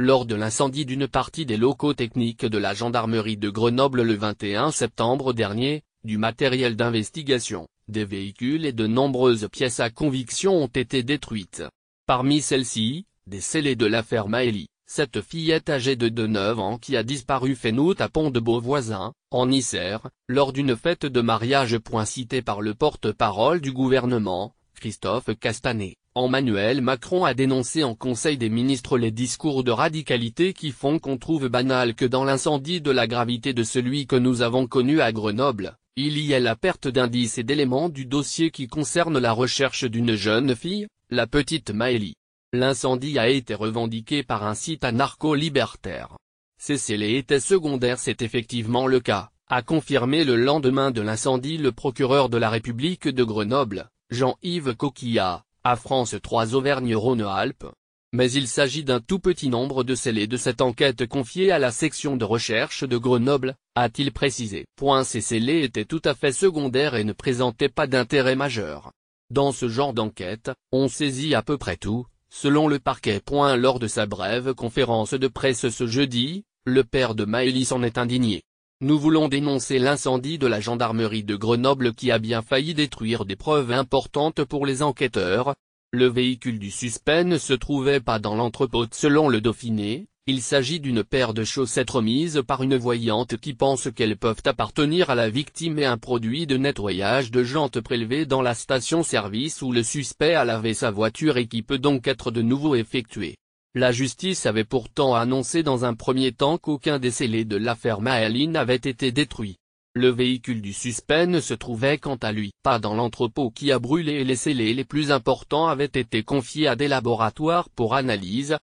lors de l'incendie d'une partie des locaux techniques de la gendarmerie de Grenoble le 21 septembre dernier, du matériel d'investigation, des véhicules et de nombreuses pièces à conviction ont été détruites. Parmi celles-ci, des scellés de l'affaire Maëlie, cette fillette âgée de 9 ans qui a disparu fait à Pont de Beauvoisin, en Isère, lors d'une fête de mariage. point citée par le porte-parole du gouvernement, Christophe Castanet. Emmanuel Macron a dénoncé en Conseil des ministres les discours de radicalité qui font qu'on trouve banal que dans l'incendie de la gravité de celui que nous avons connu à Grenoble, il y a la perte d'indices et d'éléments du dossier qui concerne la recherche d'une jeune fille, la petite Maëlie. L'incendie a été revendiqué par un site anarcho-libertaire. Ces était secondaire c'est effectivement le cas, a confirmé le lendemain de l'incendie le procureur de la République de Grenoble, Jean-Yves Coquillat à France 3 Auvergne-Rhône-Alpes. Mais il s'agit d'un tout petit nombre de scellés de cette enquête confiée à la section de recherche de Grenoble, a-t-il précisé. Point ces scellés étaient tout à fait secondaires et ne présentaient pas d'intérêt majeur. Dans ce genre d'enquête, on saisit à peu près tout, selon le parquet. Point lors de sa brève conférence de presse ce jeudi, le père de Maëlys en est indigné. Nous voulons dénoncer l'incendie de la gendarmerie de Grenoble qui a bien failli détruire des preuves importantes pour les enquêteurs. Le véhicule du suspect ne se trouvait pas dans l'entrepôt selon le Dauphiné, il s'agit d'une paire de chaussettes remises par une voyante qui pense qu'elles peuvent appartenir à la victime et un produit de nettoyage de jantes prélevé dans la station-service où le suspect a lavé sa voiture et qui peut donc être de nouveau effectué. La justice avait pourtant annoncé dans un premier temps qu'aucun des scellés de l'affaire Maëline n'avait été détruit. Le véhicule du suspect ne se trouvait quant à lui pas dans l'entrepôt qui a brûlé et les scellés les plus importants avaient été confiés à des laboratoires pour analyse,